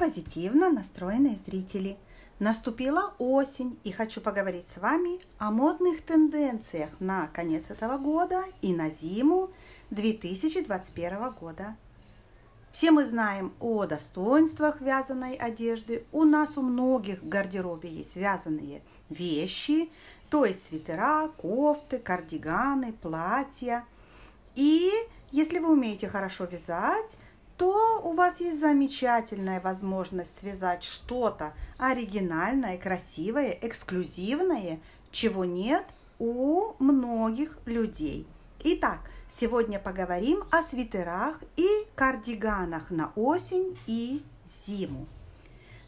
позитивно настроенные зрители. Наступила осень, и хочу поговорить с вами о модных тенденциях на конец этого года и на зиму 2021 года. Все мы знаем о достоинствах вязаной одежды. У нас у многих в гардеробе есть вязаные вещи, то есть свитера, кофты, кардиганы, платья. И если вы умеете хорошо вязать, то у вас есть замечательная возможность связать что-то оригинальное, красивое, эксклюзивное, чего нет у многих людей. Итак, сегодня поговорим о свитерах и кардиганах на осень и зиму.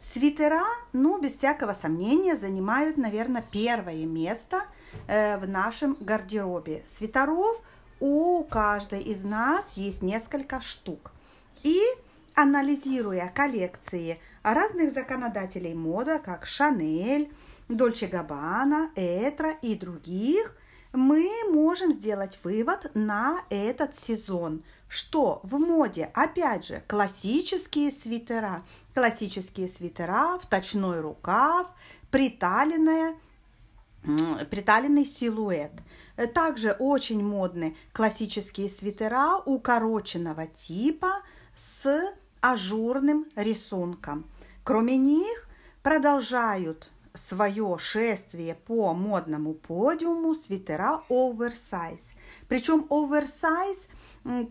Свитера, ну, без всякого сомнения, занимают, наверное, первое место э, в нашем гардеробе. Свитеров у каждой из нас есть несколько штук. И анализируя коллекции разных законодателей мода, как Шанель, Дольче Габбана, Этра и других, мы можем сделать вывод на этот сезон, что в моде, опять же, классические свитера, классические свитера в точной рукав, приталенная, приталенный силуэт. Также очень модны классические свитера укороченного типа – с ажурным рисунком. Кроме них продолжают свое шествие по модному подиуму свитера оверсайз. Причем оверсайз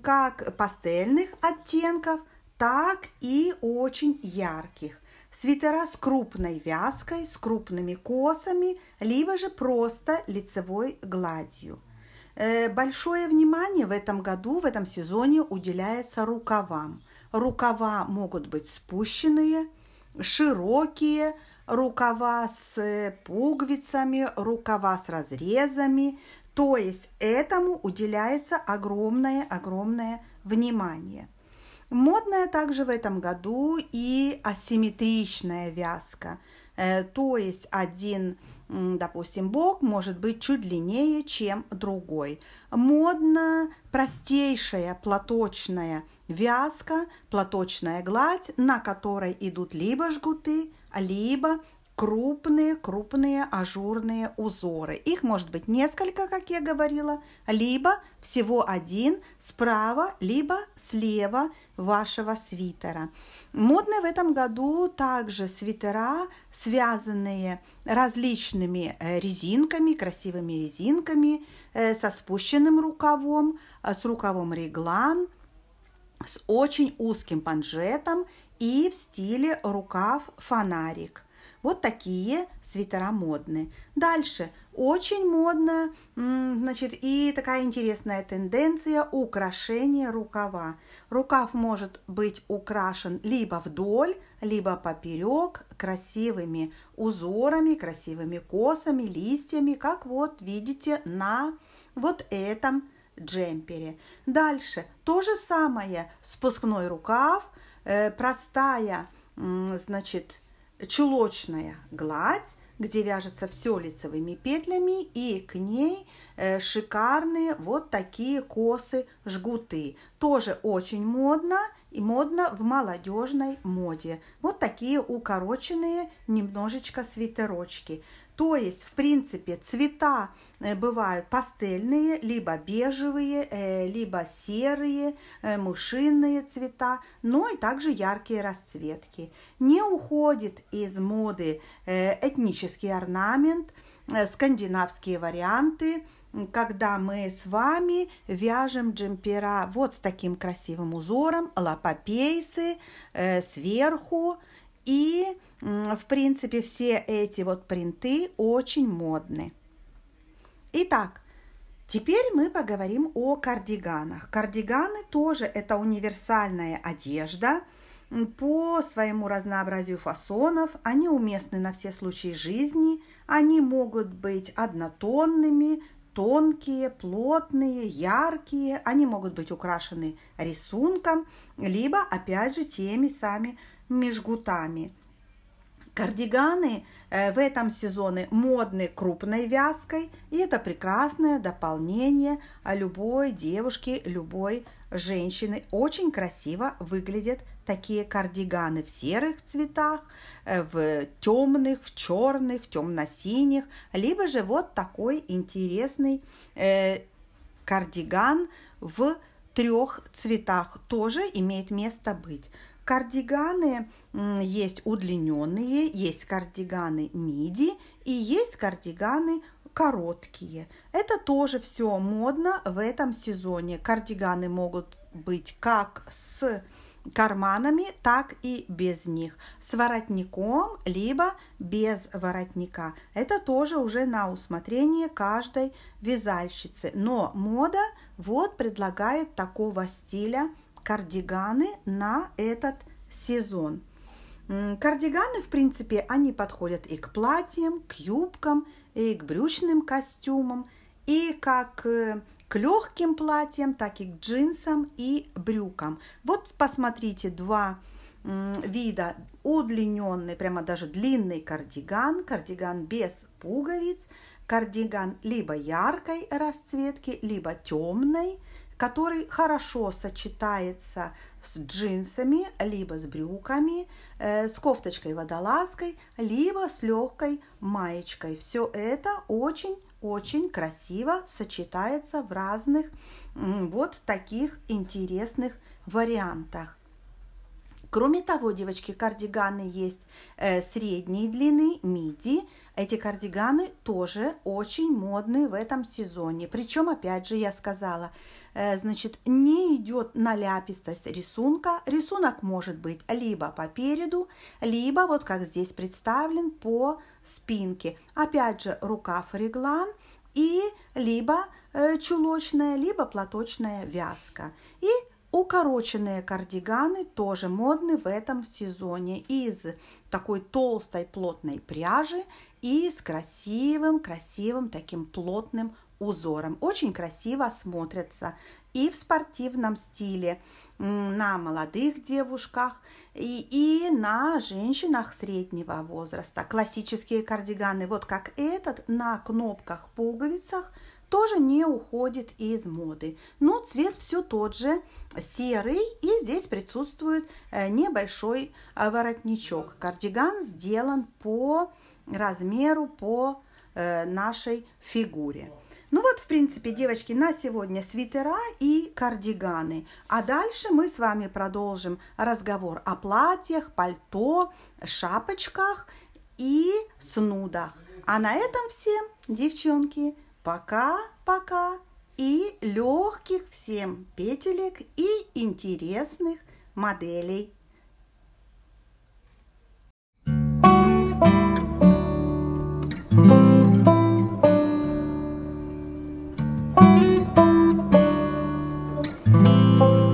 как пастельных оттенков, так и очень ярких. Свитера с крупной вязкой, с крупными косами, либо же просто лицевой гладью – Э, большое внимание в этом году, в этом сезоне уделяется рукавам. Рукава могут быть спущенные, широкие, рукава с э, пуговицами, рукава с разрезами. То есть этому уделяется огромное-огромное внимание. Модная также в этом году и асимметричная вязка. Э, то есть один допустим, бок может быть чуть длиннее, чем другой. Модно простейшая платочная вязка, платочная гладь, на которой идут либо жгуты, либо крупные-крупные ажурные узоры. Их может быть несколько, как я говорила, либо всего один справа, либо слева вашего свитера. Модны в этом году также свитера, связанные различными э, резинками, красивыми резинками, э, со спущенным рукавом, э, с рукавом реглан, с очень узким манжетом и в стиле рукав фонарик – вот такие свитера модные. Дальше. Очень модно, значит, и такая интересная тенденция украшение рукава. Рукав может быть украшен либо вдоль, либо поперек красивыми узорами, красивыми косами, листьями, как вот видите на вот этом джемпере. Дальше то же самое, спускной рукав, э, простая, значит, чулочная гладь, где вяжется все лицевыми петлями, и к ней э, шикарные вот такие косы жгуты. Тоже очень модно и модно в молодежной моде. Вот такие укороченные немножечко свитерочки. То есть, в принципе, цвета э, бывают пастельные, либо бежевые, э, либо серые, э, мышиные цвета, но и также яркие расцветки. Не уходит из моды этнический орнамент, скандинавские варианты, когда мы с вами вяжем джемпера вот с таким красивым узором, лапопейсы, сверху и в принципе, все эти вот принты очень модны. Итак, теперь мы поговорим о кардиганах. Кардиганы тоже это универсальная одежда по своему разнообразию фасонов. Они уместны на все случаи жизни. Они могут быть однотонными, тонкие, плотные, яркие. Они могут быть украшены рисунком, либо, опять же, теми сами межгутами – Кардиганы э, в этом сезоне модны крупной вязкой, и это прекрасное дополнение а любой девушки, любой женщины. Очень красиво выглядят такие кардиганы в серых цветах, э, в темных, в черных, темно-синих, либо же вот такой интересный э, кардиган в трех цветах тоже имеет место быть. Кардиганы есть удлиненные, есть кардиганы миди и есть кардиганы короткие. Это тоже все модно в этом сезоне. Кардиганы могут быть как с карманами, так и без них. С воротником, либо без воротника. Это тоже уже на усмотрение каждой вязальщицы. Но мода вот предлагает такого стиля – кардиганы на этот сезон. Кардиганы, в принципе, они подходят и к платьям, к юбкам, и к брючным костюмам, и как э, к легким платьям, так и к джинсам и брюкам. Вот посмотрите два вида удлиненный, прямо даже длинный кардиган, кардиган без пуговиц – Кардиган либо яркой расцветки, либо темной, который хорошо сочетается с джинсами, либо с брюками, э, с кофточкой-водолазкой, либо с легкой маечкой. Все это очень-очень красиво сочетается в разных вот таких интересных вариантах. Кроме того, девочки, кардиганы есть э, средней длины, миди. Эти кардиганы тоже очень модны в этом сезоне. Причем, опять же, я сказала, э, значит, не идет наляпистость рисунка. Рисунок может быть либо по переду, либо вот как здесь представлен по спинке. Опять же, рукав реглан – и либо э, чулочная, либо платочная вязка. И Укороченные кардиганы тоже модны в этом сезоне из такой толстой плотной пряжи и с красивым, красивым таким плотным узором. Очень красиво смотрятся и в спортивном стиле, на молодых девушках и, и на женщинах среднего возраста. Классические кардиганы, вот как этот, на кнопках, пуговицах, тоже не уходит из моды. Но цвет все тот же, серый, и здесь присутствует э, небольшой а, воротничок. Кардиган сделан по размеру, по э, нашей фигуре. Ну вот, в принципе, девочки, на сегодня свитера и кардиганы. А дальше мы с вами продолжим разговор о платьях, пальто, шапочках и снудах. А на этом всем, девчонки, Пока-пока и легких всем петелек и интересных моделей. thank you